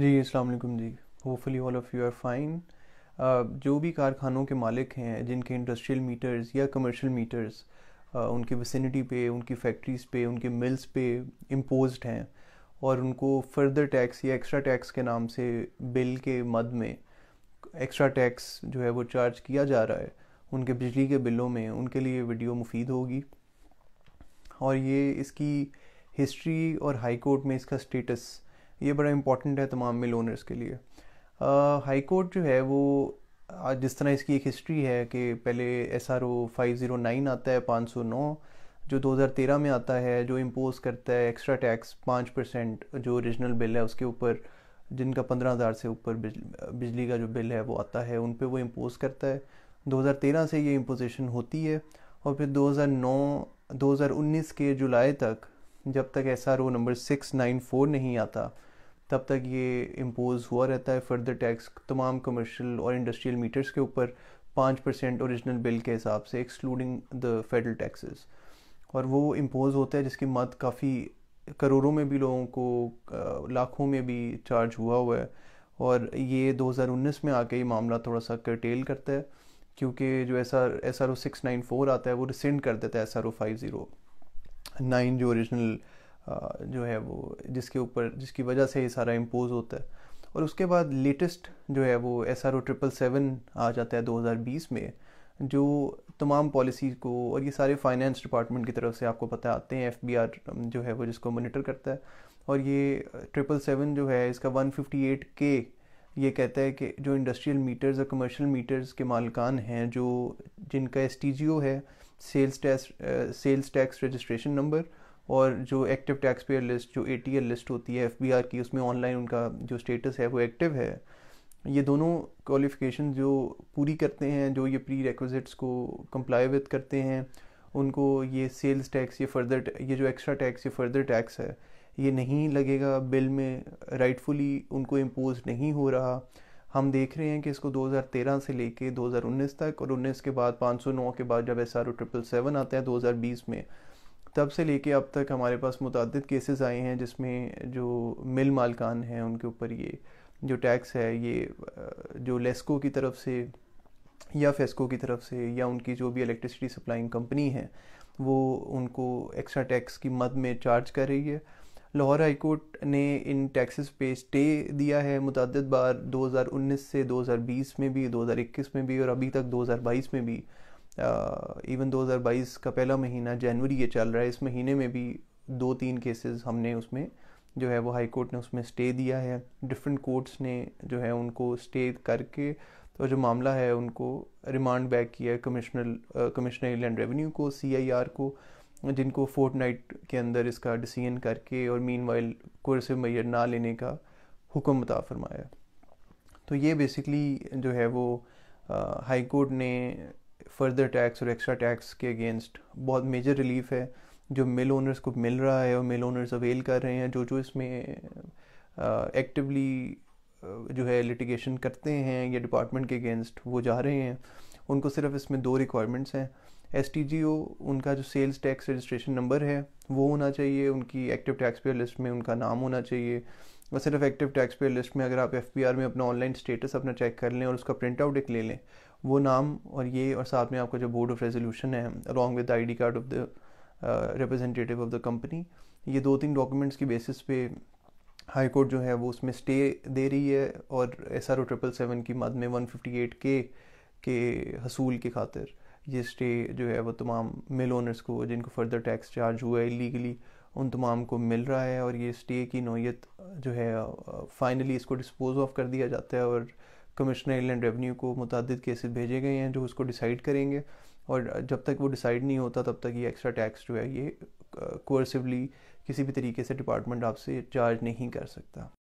जी अस्सलाम जी hopefully all of you are fine जो भी कारखानों के मालिक हैं जिनके इंडस्ट्रियल मीटर्स या कमर्शियल मीटर्स uh, उनके विसिनिटी पे उनकी फैक्ट्रीज़ पे उनके मिल्स पे इम्पोज हैं और उनको फर्दर टैक्स या एक्स्ट्रा टैक्स के नाम से बिल के मद में एक्स्ट्रा टैक्स जो है वो चार्ज किया जा रहा है उनके बिजली के बिलों में उनके लिए वीडियो मुफीद होगी और ये इसकी हिस्ट्री और हाई कोर्ट में इसका स्टेटस ये बड़ा इंपॉर्टेंट है तमाम मिल ओनर्स के लिए हाई कोर्ट जो है वो आज जिस तरह इसकी एक हिस्ट्री है कि पहले S R O five zero nine आता है पाँच सौ नौ जो दो हज़ार तेरह में आता है जो इम्पोज करता है एक्स्ट्रा टैक्स पाँच परसेंट जो ओरिजिनल बिल है उसके ऊपर जिनका पंद्रह हज़ार से ऊपर बिजली का जो बिल है वो आता है उन पर वो इम्पोज करता है दो हज़ार तेरह से ये इम्पोजिशन होती है और फिर दो दो हज़ार नौ हज़ार उन्नीस के जुलाई तक जब तक S R O number six nine four नहीं आता तब तक ये इम्पोज़ हुआ रहता है फर्दर टैक्स तमाम कमर्शियल और इंडस्ट्रियल मीटर्स के ऊपर पाँच परसेंट औरिजिनल बिल के हिसाब से एक्सक्लूडिंग द फेडरल टैक्सेस और वो इम्पोज़ होता है जिसकी मद काफ़ी करोड़ों में भी लोगों को लाखों में भी चार्ज हुआ हुआ है और ये 2019 में आके ये मामला थोड़ा सा कर्टेल करता है क्योंकि जो S R S R O six nine four आता है वो रिसेंड कर देता है S R O five zero nine जो ओरिजिनल जो है वो जिसके ऊपर जिसकी वजह से ये सारा इम्पोज़ होता है और उसके बाद लेटेस्ट जो है वो S R O triple seven आ जाता है 2020 में जो तमाम पॉलिसी को और ये सारे फाइनेंस डिपार्टमेंट की तरफ से आपको पता आते हैं एफ बी आर जो है वो जिसको मोनिटर करता है और ये ट्रिपल सेवन जो है इसका वन फिफ्टी एट के ये कहता है कि जो इंडस्ट्रियल मीटर्स और कमर्शियल मीटर्स के मालकान हैं जो जिनका एस टी जी ओ है sales tax sales tax registration number और जो एक्टिव टैक्स पेयर लिस्ट जो ए लिस्ट होती है एफ की उसमें ऑनलाइन उनका जो स्टेटस है वो एक्टिव है ये दोनों क्वालिफिकेशन जो पूरी करते हैं जो ये प्री रिक्वजिट्स को कंप्लाई विद करते हैं उनको ये सेल्स टैक्स ये फर्दर ये जो एक्स्ट्रा टैक्स ये फर्दर टैक्स है ये नहीं लगेगा बिल में राइटफुली उनको इम्पोज नहीं हो रहा हम देख रहे हैं कि इसको 2013 से लेके 2019 तक और 19 के बाद 509 के बाद जब S R O triple seven आता है 2020 में तब से लेके अब तक हमारे पास मुतद केसेस आए हैं जिसमें जो मिल मालकान हैं उनके ऊपर ये जो टैक्स है ये जो लेस्को की तरफ से या फेस्को की तरफ से या उनकी जो भी इलेक्ट्रिसिटी सप्लाइंग कंपनी है वो उनको एक्स्ट्रा टैक्स की मद में चार्ज कर रही है लाहौर हाई कोर्ट ने इन टैक्सेस पे स्टे दिया है मुतद बार 2019 से 2020 में भी 2021 में भी और अभी तक 2022 में भी इवन बाईस का पहला महीना जनवरी ये चल रहा है इस महीने में भी दो तीन केसेस हमने उसमें जो है वो हाई कोर्ट ने उसमें स्टे दिया है डिफरेंट कोर्ट्स ने जो है उनको स्टे करके तो जो मामला है उनको रिमांड बैक किया है कमिश्नर कमिश्नर एंड रेवेन्यू को आर को जिनको फोर्ट नाइट के अंदर इसका डिसीजन करके और मीन वाइल कोर्सिव मैयर ना लेने का हुक्म मुता फरमाया तो ये बेसिकली जो है वो हाई कोर्ट ने फर्दर टैक्स और एक्स्ट्रा टैक्स के अगेंस्ट बहुत मेजर रिलीफ है जो मिल ओनर्स को मिल रहा है और मिल ओनर्स अवेल कर रहे हैं जो जो इसमें एक्टिवली जो है लिटिगेशन करते हैं या डिपार्टमेंट के अगेंस्ट वो जा रहे हैं उनको सिर्फ इसमें दो रिक्वायरमेंट्स हैं एस उनका जो सेल्स टैक्स रजिस्ट्रेशन नंबर है वो होना चाहिए उनकी एक्टिव टैक्स पेयर लिस्ट में उनका नाम होना चाहिए और सिर्फ एक्टिव टैक्स पेयर लिस्ट में अगर आप एफ में अपना ऑनलाइन स्टेटस अपना चेक कर लें और उसका प्रिंट आउट एक ले लें वो नाम और ये और साथ में आपका जो बोर्ड ऑफ रेजोल्यूशन है along with ID card of the representative of the company ये दो तीन डॉक्यूमेंट्स की बेसिस पे हाई कोर्ट जो है वो उसमें स्टे दे रही है और S R O triple seven की मद में वन फिफ्टी एट के के हसूल की खातिर ये स्टे जो है वो तमाम मिल ओनर्स को जिनको फर्दर टैक्स चार्ज हुआ है इलीगली उन तमाम को मिल रहा है और ये स्टे की नोयत जो है फाइनली इसको डिस्पोज ऑफ कर दिया जाता है और कमिश्नर एंड रेवेन्यू को मुतद केसेस भेजे गए हैं जो उसको डिसाइड करेंगे और जब तक वो डिसाइड नहीं होता तब तक ये एक्स्ट्रा टैक्स जो है ये कोर्सिवली किसी भी तरीके से डिपार्टमेंट आपसे चार्ज नहीं कर सकता